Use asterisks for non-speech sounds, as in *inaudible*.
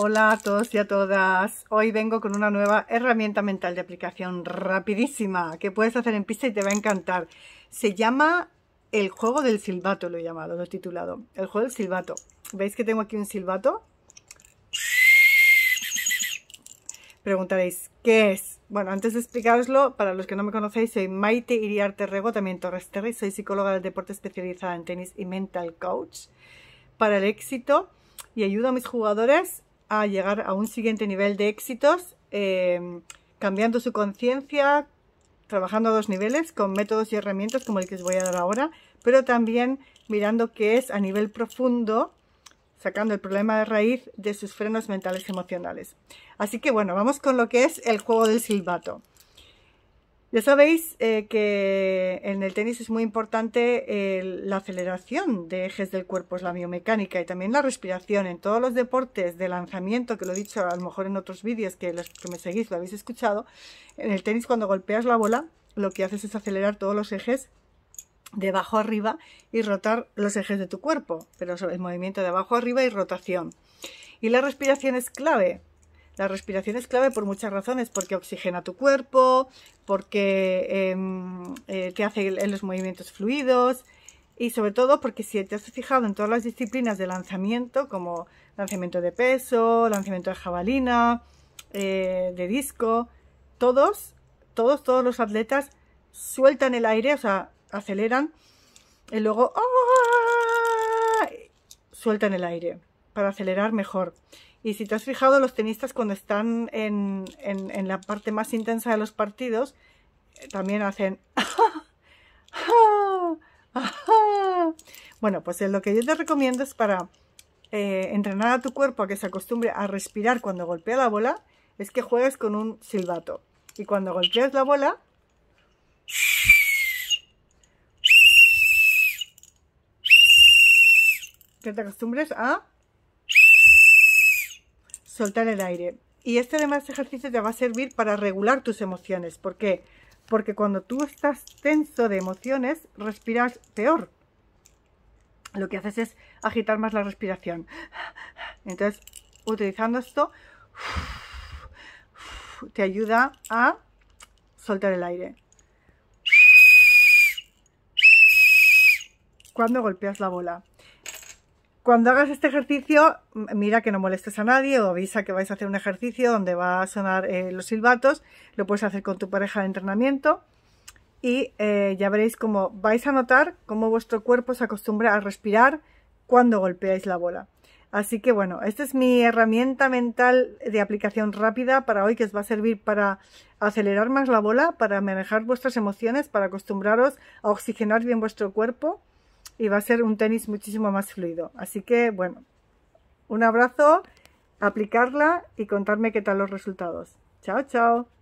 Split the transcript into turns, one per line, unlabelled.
Hola a todos y a todas. Hoy vengo con una nueva herramienta mental de aplicación rapidísima que puedes hacer en pista y te va a encantar. Se llama el juego del silbato, lo he llamado, lo he titulado. El juego del silbato. ¿Veis que tengo aquí un silbato? Preguntaréis, ¿qué es? Bueno, antes de explicaroslo, para los que no me conocéis, soy Maite Iriarte Rego, también Torres Terry, soy psicóloga del deporte especializada en tenis y mental coach para el éxito y ayudo a mis jugadores a llegar a un siguiente nivel de éxitos, em, cambiando su conciencia, trabajando a dos niveles, con métodos y herramientas como el que os voy a dar ahora, pero también mirando qué es a nivel profundo, sacando el problema de raíz de sus frenos mentales y emocionales. Así que bueno, vamos con lo que es el juego del silbato. Ya sabéis eh, que en el tenis es muy importante eh, la aceleración de ejes del cuerpo, es la biomecánica y también la respiración. En todos los deportes de lanzamiento, que lo he dicho a lo mejor en otros vídeos que que me seguís lo habéis escuchado, en el tenis cuando golpeas la bola lo que haces es acelerar todos los ejes de abajo arriba y rotar los ejes de tu cuerpo, pero el movimiento de abajo arriba y rotación. Y la respiración es clave la respiración es clave por muchas razones, porque oxigena tu cuerpo, porque em, eh, te hace en los movimientos fluidos y sobre todo porque si te has fijado en todas las disciplinas de lanzamiento, como lanzamiento de peso, lanzamiento de jabalina, eh, de disco, todos, todos, todos los atletas sueltan el aire, o sea, aceleran y luego ¡ah! sueltan el aire para acelerar mejor. Y si te has fijado, los tenistas cuando están en, la parte más intensa de los partidos, eh, también hacen... *laughs* ¡Ah! ¡Ah! ¡Ah! bueno, pues eh, lo que yo te recomiendo es para eh, entrenar a tu cuerpo a que se acostumbre a respirar cuando golpea la bola, es que juegues con un silbato. Y cuando golpeas la bola... Que te acostumbres a soltar el aire. Y este demás ejercicio te va a servir para regular tus emociones. ¿Por qué? Porque cuando tú estás tenso de emociones, respiras peor. Lo que haces es agitar más la respiración. Entonces, utilizando esto, te ayuda a soltar el aire. Cuando golpeas la bola cuando hagas este ejercicio, mira que no molestes a nadie o avisa que vais a hacer un ejercicio donde va a sonar eh, los silbatos. Lo puedes hacer con tu pareja de entrenamiento y eh, ya veréis cómo vais a notar cómo vuestro cuerpo se acostumbra a respirar cuando golpeáis la bola. Así que bueno, esta es mi herramienta mental de aplicación rápida para hoy que os va a servir para acelerar más la bola, para manejar vuestras emociones, para acostumbraros a oxigenar bien vuestro cuerpo y va a ser un tenis muchísimo más fluido. Así que, bueno, un abrazo, aplicarla y contarme qué tal los resultados. Chao, chao.